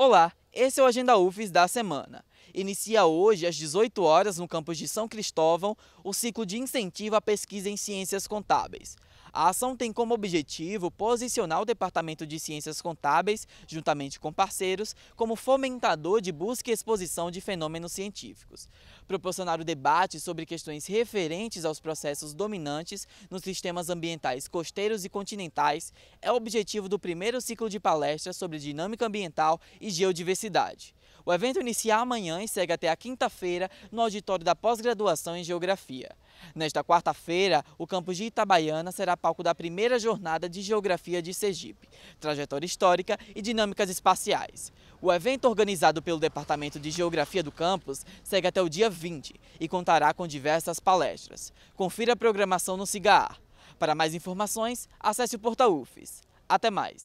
Olá, esse é o Agenda UFES da semana. Inicia hoje, às 18 horas, no campus de São Cristóvão, o ciclo de incentivo à pesquisa em ciências contábeis. A ação tem como objetivo posicionar o Departamento de Ciências Contábeis, juntamente com parceiros, como fomentador de busca e exposição de fenômenos científicos, proporcionar o debate sobre questões referentes aos processos dominantes nos sistemas ambientais costeiros e continentais, é o objetivo do primeiro ciclo de palestras sobre dinâmica ambiental e geodiversidade. O evento inicia amanhã e segue até a quinta-feira no auditório da pós-graduação em Geografia. Nesta quarta-feira, o campus de Itabaiana será palco da primeira jornada de Geografia de Sergipe, trajetória histórica e dinâmicas espaciais. O evento organizado pelo Departamento de Geografia do campus segue até o dia 20 e contará com diversas palestras. Confira a programação no CIGAR. Para mais informações, acesse o portal UFES. Até mais!